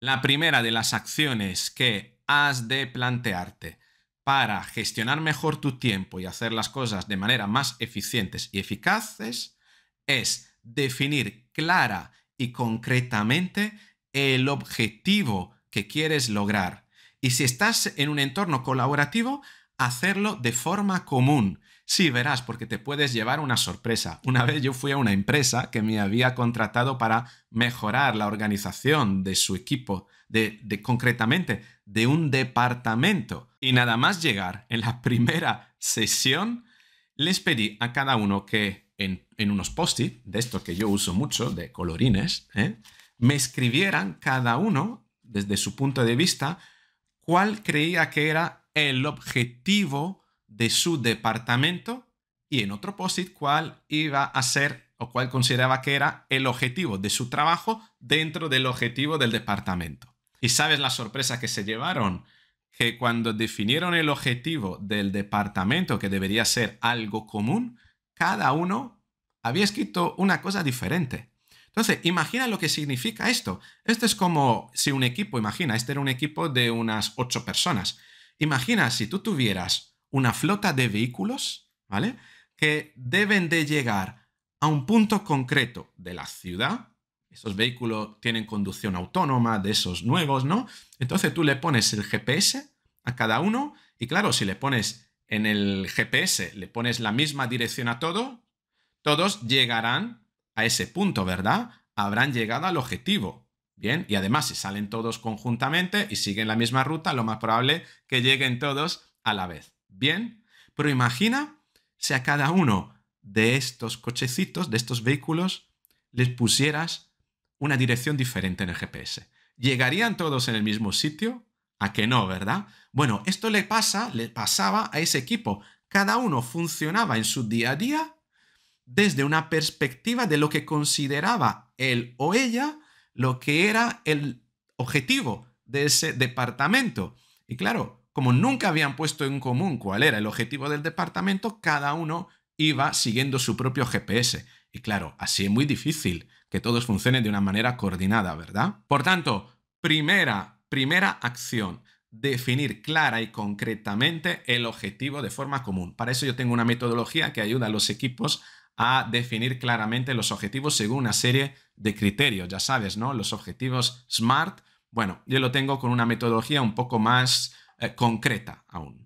La primera de las acciones que has de plantearte para gestionar mejor tu tiempo y hacer las cosas de manera más eficientes y eficaces es definir clara y concretamente el objetivo que quieres lograr. Y si estás en un entorno colaborativo, hacerlo de forma común. Sí, verás, porque te puedes llevar una sorpresa. Una vez yo fui a una empresa que me había contratado para mejorar la organización de su equipo, de, concretamente de un departamento. Y nada más llegar en la primera sesión, les pedí a cada uno que en, unos post-it, de esto que yo uso mucho, de colorines, ¿eh? me escribieran cada uno, desde su punto de vista, cuál creía que era el objetivo de su departamento y en otro post cuál iba a ser o cuál consideraba que era el objetivo de su trabajo dentro del objetivo del departamento. ¿Y sabes la sorpresa que se llevaron? Que cuando definieron el objetivo del departamento, que debería ser algo común, cada uno había escrito una cosa diferente. Entonces, imagina lo que significa esto. Esto es como si un equipo, imagina, este era un equipo de unas ocho personas. Imagina si tú tuvieras una flota de vehículos, ¿vale? Que deben de llegar a un punto concreto de la ciudad. Esos vehículos tienen conducción autónoma de esos nuevos, ¿no? Entonces tú le pones el GPS a cada uno y claro, si le pones en el GPS, le pones la misma dirección a todo, todos llegarán a ese punto, ¿verdad? Habrán llegado al objetivo. Bien, y además si salen todos conjuntamente y siguen la misma ruta, lo más probable que lleguen todos a la vez. Bien, pero imagina si a cada uno de estos cochecitos, de estos vehículos, les pusieras una dirección diferente en el GPS. ¿Llegarían todos en el mismo sitio? ¿A que no, verdad? Bueno, esto le pasa, le pasaba a ese equipo. Cada uno funcionaba en su día a día desde una perspectiva de lo que consideraba él o ella lo que era el objetivo de ese departamento. Y claro, como nunca habían puesto en común cuál era el objetivo del departamento, cada uno iba siguiendo su propio GPS. Y claro, así es muy difícil que todos funcionen de una manera coordinada, ¿verdad? Por tanto, primera, primera acción, definir clara y concretamente el objetivo de forma común. Para eso yo tengo una metodología que ayuda a los equipos a definir claramente los objetivos según una serie de criterios, ya sabes, ¿no? Los objetivos SMART. Bueno, yo lo tengo con una metodología un poco más eh, concreta aún.